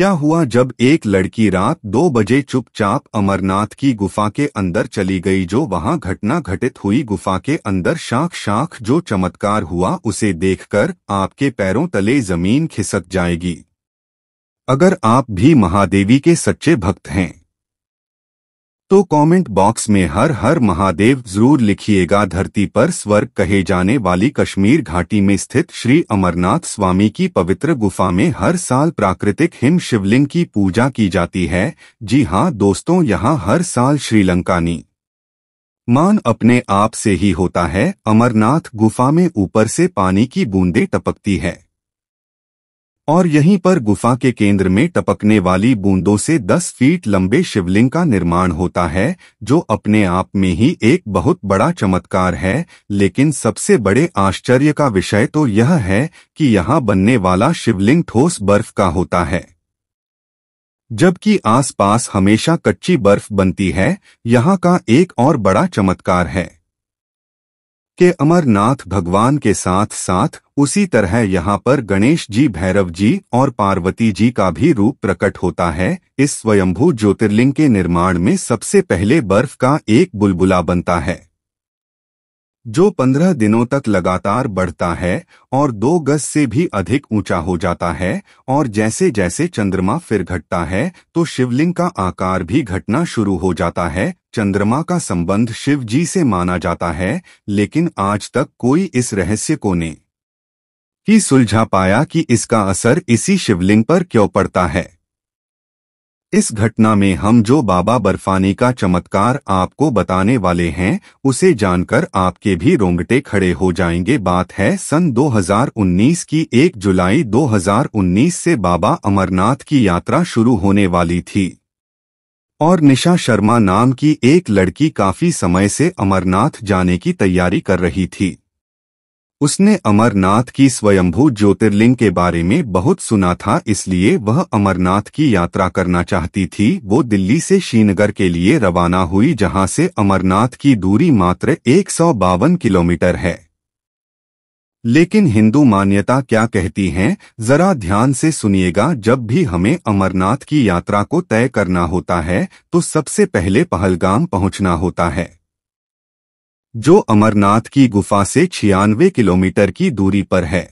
क्या हुआ जब एक लड़की रात दो बजे चुपचाप अमरनाथ की गुफा के अंदर चली गई जो वहां घटना घटित हुई गुफा के अंदर शाख शाख जो चमत्कार हुआ उसे देखकर आपके पैरों तले जमीन खिसक जाएगी अगर आप भी महादेवी के सच्चे भक्त हैं तो कमेंट बॉक्स में हर हर महादेव जरूर लिखिएगा धरती पर स्वर्ग कहे जाने वाली कश्मीर घाटी में स्थित श्री अमरनाथ स्वामी की पवित्र गुफा में हर साल प्राकृतिक हिम शिवलिंग की पूजा की जाती है जी हाँ दोस्तों यहाँ हर साल श्रीलंकानी मान अपने आप से ही होता है अमरनाथ गुफा में ऊपर से पानी की बूंदें टपकती है और यहीं पर गुफा के केंद्र में टपकने वाली बूंदों से 10 फीट लंबे शिवलिंग का निर्माण होता है जो अपने आप में ही एक बहुत बड़ा चमत्कार है लेकिन सबसे बड़े आश्चर्य का विषय तो यह है कि यहाँ बनने वाला शिवलिंग ठोस बर्फ का होता है जबकि आसपास हमेशा कच्ची बर्फ बनती है यहाँ का एक और बड़ा चमत्कार है के अमरनाथ भगवान के साथ साथ उसी तरह यहाँ पर गणेश जी भैरव जी और पार्वती जी का भी रूप प्रकट होता है इस स्वयंभू ज्योतिर्लिंग के निर्माण में सबसे पहले बर्फ का एक बुलबुला बनता है जो पंद्रह दिनों तक लगातार बढ़ता है और दो गज से भी अधिक ऊंचा हो जाता है और जैसे जैसे चंद्रमा फिर घटता है तो शिवलिंग का आकार भी घटना शुरू हो जाता है चंद्रमा का संबंध शिव जी से माना जाता है लेकिन आज तक कोई इस रहस्य को ने ही सुलझा पाया कि इसका असर इसी शिवलिंग पर क्यों पड़ता है इस घटना में हम जो बाबा बर्फानी का चमत्कार आपको बताने वाले हैं उसे जानकर आपके भी रोंगटे खड़े हो जाएंगे बात है सन 2019 की 1 जुलाई 2019 से बाबा अमरनाथ की यात्रा शुरू होने वाली थी और निशा शर्मा नाम की एक लड़की काफी समय से अमरनाथ जाने की तैयारी कर रही थी उसने अमरनाथ की स्वयंभू ज्योतिर्लिंग के बारे में बहुत सुना था इसलिए वह अमरनाथ की यात्रा करना चाहती थी वो दिल्ली से श्रीनगर के लिए रवाना हुई जहां से अमरनाथ की दूरी मात्र एक किलोमीटर है लेकिन हिंदू मान्यता क्या कहती है जरा ध्यान से सुनिएगा जब भी हमें अमरनाथ की यात्रा को तय करना होता है तो सबसे पहले पहलगाम पहुंचना होता है जो अमरनाथ की गुफा से छियानवे किलोमीटर की दूरी पर है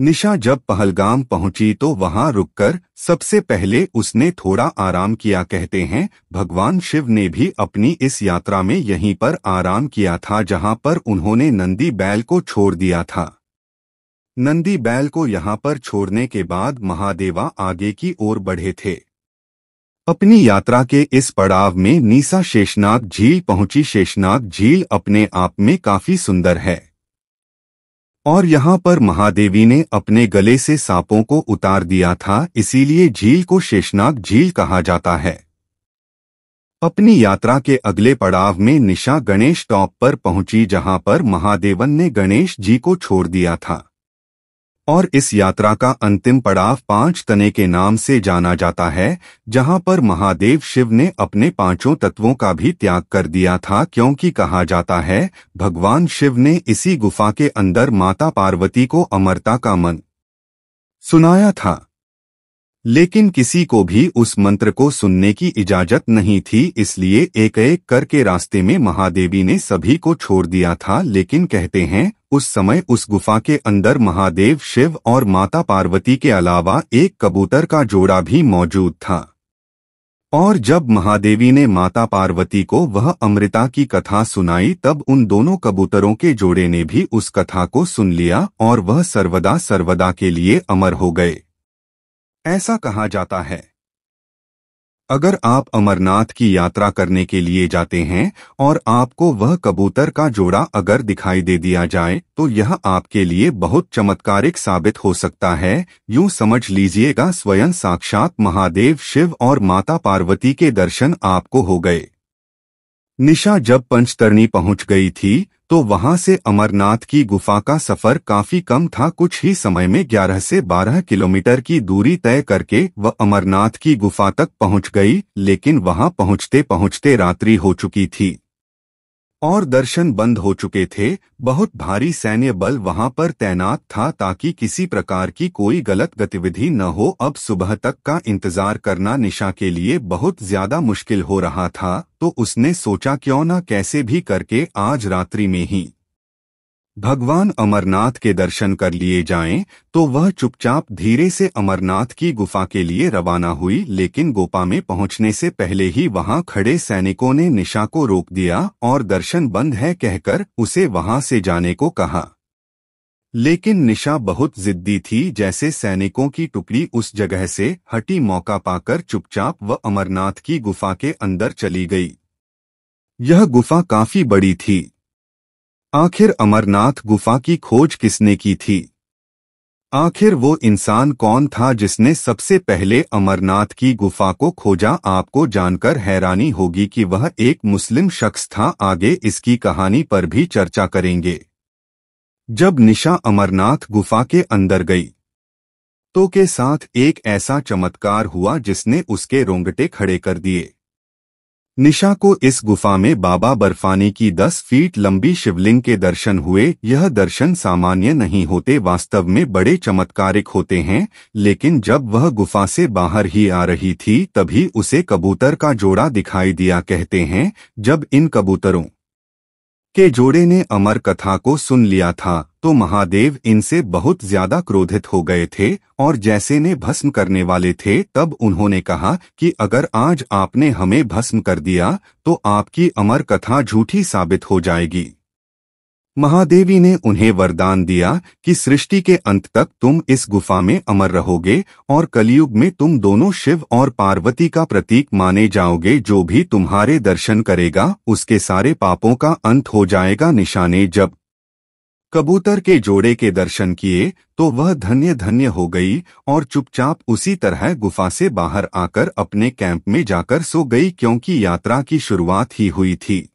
निशा जब पहलगाम पहुंची तो वहां रुककर सबसे पहले उसने थोड़ा आराम किया कहते हैं भगवान शिव ने भी अपनी इस यात्रा में यहीं पर आराम किया था जहां पर उन्होंने नंदी बैल को छोड़ दिया था नंदी बैल को यहां पर छोड़ने के बाद महादेवा आगे की ओर बढ़े थे अपनी यात्रा के इस पड़ाव में नीसा शेषनाग झील पहुंची शेषनाग झील अपने आप में काफी सुंदर है और यहाँ पर महादेवी ने अपने गले से सांपों को उतार दिया था इसीलिए झील को शेषनाग झील कहा जाता है अपनी यात्रा के अगले पड़ाव में निशा गणेश टॉप पर पहुंची जहां पर महादेवन ने गणेश जी को छोड़ दिया था और इस यात्रा का अंतिम पड़ाव पांच तने के नाम से जाना जाता है जहां पर महादेव शिव ने अपने पांचों तत्वों का भी त्याग कर दिया था क्योंकि कहा जाता है भगवान शिव ने इसी गुफा के अंदर माता पार्वती को अमरता का मन सुनाया था लेकिन किसी को भी उस मंत्र को सुनने की इजाजत नहीं थी इसलिए एक एक करके रास्ते में महादेवी ने सभी को छोड़ दिया था लेकिन कहते हैं उस समय उस गुफा के अंदर महादेव शिव और माता पार्वती के अलावा एक कबूतर का जोड़ा भी मौजूद था और जब महादेवी ने माता पार्वती को वह अमृता की कथा सुनाई तब उन दोनों कबूतरों के जोड़े ने भी उस कथा को सुन लिया और वह सर्वदा सर्वदा के लिए अमर हो गए ऐसा कहा जाता है अगर आप अमरनाथ की यात्रा करने के लिए जाते हैं और आपको वह कबूतर का जोड़ा अगर दिखाई दे दिया जाए तो यह आपके लिए बहुत चमत्कारिक साबित हो सकता है यूं समझ लीजिएगा स्वयं साक्षात महादेव शिव और माता पार्वती के दर्शन आपको हो गए निशा जब पंचतरणी पहुंच गई थी तो वहां से अमरनाथ की गुफा का सफर काफी कम था कुछ ही समय में 11 से 12 किलोमीटर की दूरी तय करके वह अमरनाथ की गुफा तक पहुंच गई लेकिन वहां पहुंचते पहुंचते रात्रि हो चुकी थी और दर्शन बंद हो चुके थे बहुत भारी सैन्य बल वहां पर तैनात था ताकि किसी प्रकार की कोई गलत गतिविधि न हो अब सुबह तक का इंतजार करना निशा के लिए बहुत ज्यादा मुश्किल हो रहा था तो उसने सोचा क्यों न कैसे भी करके आज रात्रि में ही भगवान अमरनाथ के दर्शन कर लिए जाएं तो वह चुपचाप धीरे से अमरनाथ की गुफा के लिए रवाना हुई लेकिन गोपा में पहुंचने से पहले ही वहां खड़े सैनिकों ने निशा को रोक दिया और दर्शन बंद है कहकर उसे वहां से जाने को कहा लेकिन निशा बहुत जिद्दी थी जैसे सैनिकों की टुकड़ी उस जगह से हटी मौका पाकर चुपचाप व अमरनाथ की गुफा के अंदर चली गई यह गुफा काफी बड़ी थी आखिर अमरनाथ गुफा की खोज किसने की थी आखिर वो इंसान कौन था जिसने सबसे पहले अमरनाथ की गुफा को खोजा आपको जानकर हैरानी होगी कि वह एक मुस्लिम शख्स था आगे इसकी कहानी पर भी चर्चा करेंगे जब निशा अमरनाथ गुफा के अंदर गई तो के साथ एक ऐसा चमत्कार हुआ जिसने उसके रोंगटे खड़े कर दिए निशा को इस गुफा में बाबा बर्फानी की दस फीट लंबी शिवलिंग के दर्शन हुए यह दर्शन सामान्य नहीं होते वास्तव में बड़े चमत्कारिक होते हैं लेकिन जब वह गुफा से बाहर ही आ रही थी तभी उसे कबूतर का जोड़ा दिखाई दिया कहते हैं जब इन कबूतरों के जोड़े ने अमर कथा को सुन लिया था तो महादेव इनसे बहुत ज्यादा क्रोधित हो गए थे और जैसे ने भस्म करने वाले थे तब उन्होंने कहा कि अगर आज आपने हमें भस्म कर दिया तो आपकी अमर कथा झूठी साबित हो जाएगी महादेवी ने उन्हें वरदान दिया कि सृष्टि के अंत तक तुम इस गुफा में अमर रहोगे और कलयुग में तुम दोनों शिव और पार्वती का प्रतीक माने जाओगे जो भी तुम्हारे दर्शन करेगा उसके सारे पापों का अंत हो जाएगा निशाने जब कबूतर के जोड़े के दर्शन किए तो वह धन्य धन्य हो गई और चुपचाप उसी तरह गुफा से बाहर आकर अपने कैंप में जाकर सो गई क्योंकि यात्रा की शुरुआत ही हुई थी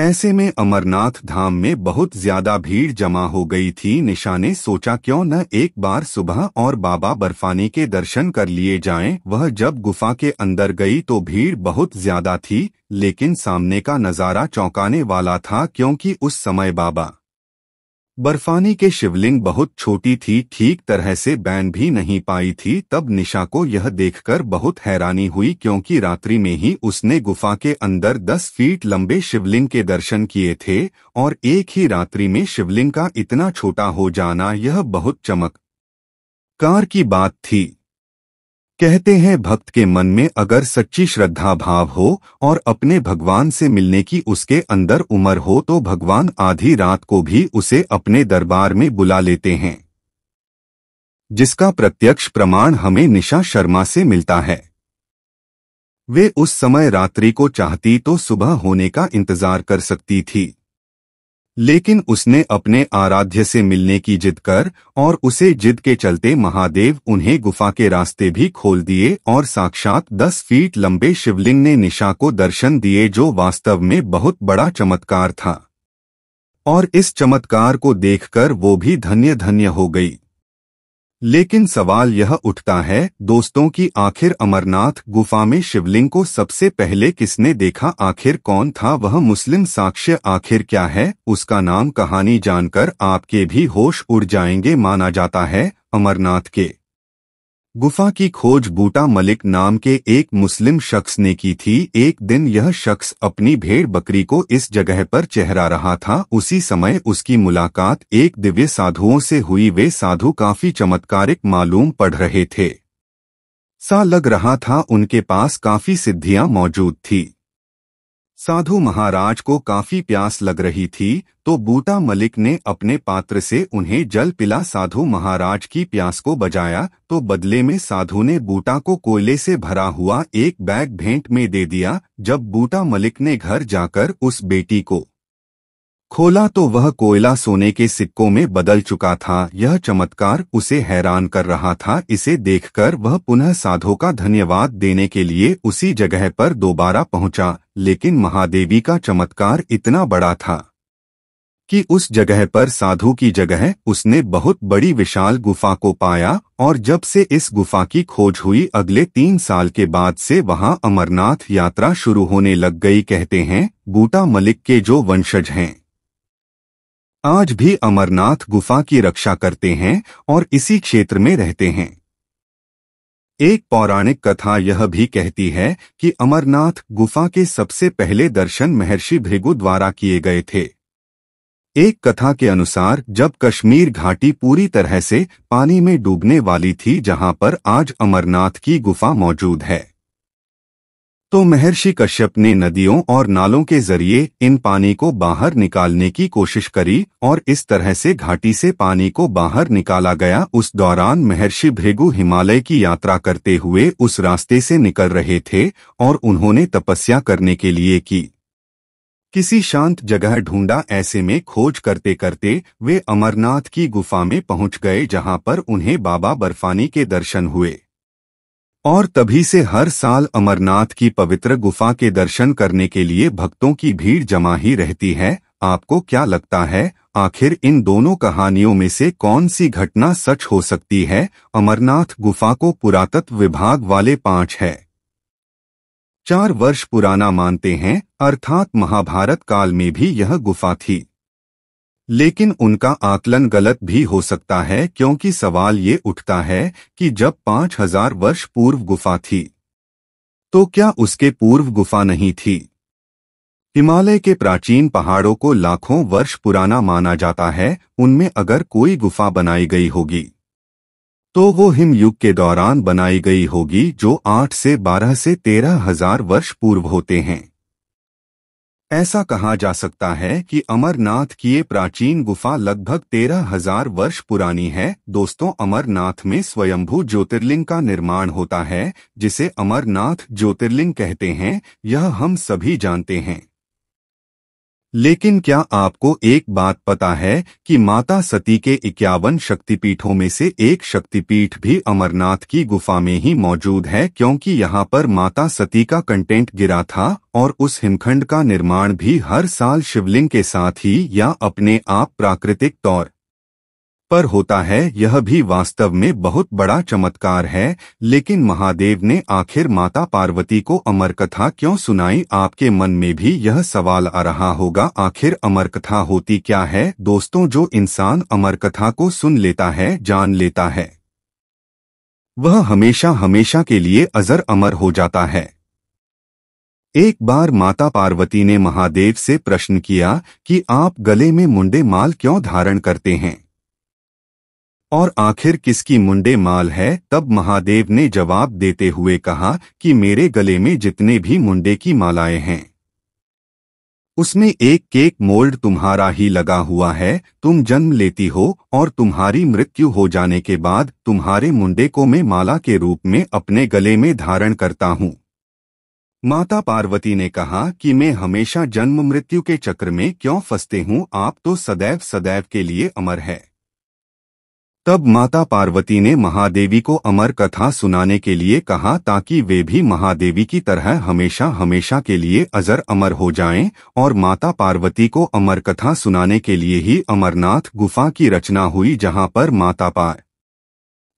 ऐसे में अमरनाथ धाम में बहुत ज्यादा भीड़ जमा हो गई थी निशा ने सोचा क्यों न एक बार सुबह और बाबा बर्फानी के दर्शन कर लिए जाएं। वह जब गुफा के अंदर गई तो भीड़ बहुत ज्यादा थी लेकिन सामने का नज़ारा चौंकाने वाला था क्योंकि उस समय बाबा बर्फानी के शिवलिंग बहुत छोटी थी ठीक तरह से बैन भी नहीं पाई थी तब निशा को यह देखकर बहुत हैरानी हुई क्योंकि रात्रि में ही उसने गुफा के अंदर दस फीट लंबे शिवलिंग के दर्शन किए थे और एक ही रात्रि में शिवलिंग का इतना छोटा हो जाना यह बहुत चमक कार की बात थी कहते हैं भक्त के मन में अगर सच्ची श्रद्धा भाव हो और अपने भगवान से मिलने की उसके अंदर उम्र हो तो भगवान आधी रात को भी उसे अपने दरबार में बुला लेते हैं जिसका प्रत्यक्ष प्रमाण हमें निशा शर्मा से मिलता है वे उस समय रात्रि को चाहती तो सुबह होने का इंतजार कर सकती थी लेकिन उसने अपने आराध्य से मिलने की जिद कर और उसे जिद के चलते महादेव उन्हें गुफा के रास्ते भी खोल दिए और साक्षात दस फीट लंबे शिवलिंग ने निशा को दर्शन दिए जो वास्तव में बहुत बड़ा चमत्कार था और इस चमत्कार को देखकर वो भी धन्य धन्य हो गई लेकिन सवाल यह उठता है दोस्तों कि आखिर अमरनाथ गुफा में शिवलिंग को सबसे पहले किसने देखा आखिर कौन था वह मुस्लिम साक्ष्य आखिर क्या है उसका नाम कहानी जानकर आपके भी होश उड़ जाएंगे माना जाता है अमरनाथ के गुफा की खोज बूटा मलिक नाम के एक मुस्लिम शख्स ने की थी एक दिन यह शख्स अपनी भेड़ बकरी को इस जगह पर चेहरा रहा था उसी समय उसकी मुलाकात एक दिव्य साधुओं से हुई वे साधु काफी चमत्कारिक मालूम पढ़ रहे थे सा लग रहा था उनके पास काफी सिद्धियां मौजूद थी साधु महाराज को काफी प्यास लग रही थी तो बूटा मलिक ने अपने पात्र से उन्हें जल पिला साधु महाराज की प्यास को बजाया तो बदले में साधु ने बूटा को कोयले से भरा हुआ एक बैग भेंट में दे दिया जब बूटा मलिक ने घर जाकर उस बेटी को खोला तो वह कोयला सोने के सिक्कों में बदल चुका था यह चमत्कार उसे हैरान कर रहा था इसे देखकर वह पुनः साधो का धन्यवाद देने के लिए उसी जगह पर दोबारा पहुंचा लेकिन महादेवी का चमत्कार इतना बड़ा था कि उस जगह पर साधु की जगह उसने बहुत बड़ी विशाल गुफा को पाया और जब से इस गुफा की खोज हुई अगले तीन साल के बाद से वहां अमरनाथ यात्रा शुरू होने लग गई कहते हैं बूटा मलिक के जो वंशज हैं आज भी अमरनाथ गुफा की रक्षा करते हैं और इसी क्षेत्र में रहते हैं एक पौराणिक कथा यह भी कहती है कि अमरनाथ गुफा के सबसे पहले दर्शन महर्षि भृगु द्वारा किए गए थे एक कथा के अनुसार जब कश्मीर घाटी पूरी तरह से पानी में डूबने वाली थी जहां पर आज अमरनाथ की गुफा मौजूद है तो महर्षि कश्यप ने नदियों और नालों के जरिए इन पानी को बाहर निकालने की कोशिश करी और इस तरह से घाटी से पानी को बाहर निकाला गया उस दौरान महर्षि भृगु हिमालय की यात्रा करते हुए उस रास्ते से निकल रहे थे और उन्होंने तपस्या करने के लिए की किसी शांत जगह ढूंढा ऐसे में खोज करते करते वे अमरनाथ की गुफा में पहुंच गए जहां पर उन्हें बाबा बर्फानी के दर्शन हुए और तभी से हर साल अमरनाथ की पवित्र गुफा के दर्शन करने के लिए भक्तों की भीड़ जमा ही रहती है आपको क्या लगता है आखिर इन दोनों कहानियों में से कौन सी घटना सच हो सकती है अमरनाथ गुफा को पुरातत्व विभाग वाले पांच है चार वर्ष पुराना मानते हैं अर्थात महाभारत काल में भी यह गुफा थी लेकिन उनका आकलन गलत भी हो सकता है क्योंकि सवाल ये उठता है कि जब पाँच हजार वर्ष पूर्व गुफा थी तो क्या उसके पूर्व गुफा नहीं थी हिमालय के प्राचीन पहाड़ों को लाखों वर्ष पुराना माना जाता है उनमें अगर कोई गुफा बनाई गई होगी तो वो हिमयुग के दौरान बनाई गई होगी जो आठ से बारह से तेरह हजार वर्ष पूर्व होते हैं ऐसा कहा जा सकता है कि अमरनाथ की ये प्राचीन गुफा लगभग तेरह हजार वर्ष पुरानी है दोस्तों अमरनाथ में स्वयंभू ज्योतिर्लिंग का निर्माण होता है जिसे अमरनाथ ज्योतिर्लिंग कहते हैं यह हम सभी जानते हैं लेकिन क्या आपको एक बात पता है कि माता सती के इक्यावन शक्तिपीठों में से एक शक्तिपीठ भी अमरनाथ की गुफा में ही मौजूद है क्योंकि यहाँ पर माता सती का कंटेंट गिरा था और उस हिमखंड का निर्माण भी हर साल शिवलिंग के साथ ही या अपने आप प्राकृतिक तौर पर होता है यह भी वास्तव में बहुत बड़ा चमत्कार है लेकिन महादेव ने आखिर माता पार्वती को अमरकथा क्यों सुनाई आपके मन में भी यह सवाल आ रहा होगा आखिर अमरकथा होती क्या है दोस्तों जो इंसान अमरकथा को सुन लेता है जान लेता है वह हमेशा हमेशा के लिए अजर अमर हो जाता है एक बार माता पार्वती ने महादेव से प्रश्न किया कि आप गले में मुंडे माल क्यों धारण करते हैं और आखिर किसकी मुंडे माल है तब महादेव ने जवाब देते हुए कहा कि मेरे गले में जितने भी मुंडे की मालाएं हैं उसमें एक केक मोल्ड तुम्हारा ही लगा हुआ है तुम जन्म लेती हो और तुम्हारी मृत्यु हो जाने के बाद तुम्हारे मुंडे को मैं माला के रूप में अपने गले में धारण करता हूँ माता पार्वती ने कहा कि मैं हमेशा जन्म मृत्यु के चक्र में क्यों फंसते हूँ आप तो सदैव सदैव के लिए अमर है तब माता पार्वती ने महादेवी को अमर कथा सुनाने के लिए कहा ताकि वे भी महादेवी की तरह हमेशा हमेशा के लिए अजर अमर हो जाएं और माता पार्वती को अमर कथा सुनाने के लिए ही अमरनाथ गुफा की रचना हुई जहां पर माता पार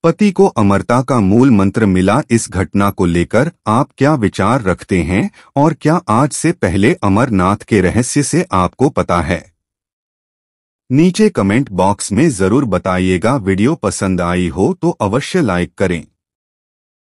पति को अमरता का मूल मंत्र मिला इस घटना को लेकर आप क्या विचार रखते हैं और क्या आज से पहले अमरनाथ के रहस्य से आपको पता है नीचे कमेंट बॉक्स में जरूर बताइएगा वीडियो पसंद आई हो तो अवश्य लाइक करें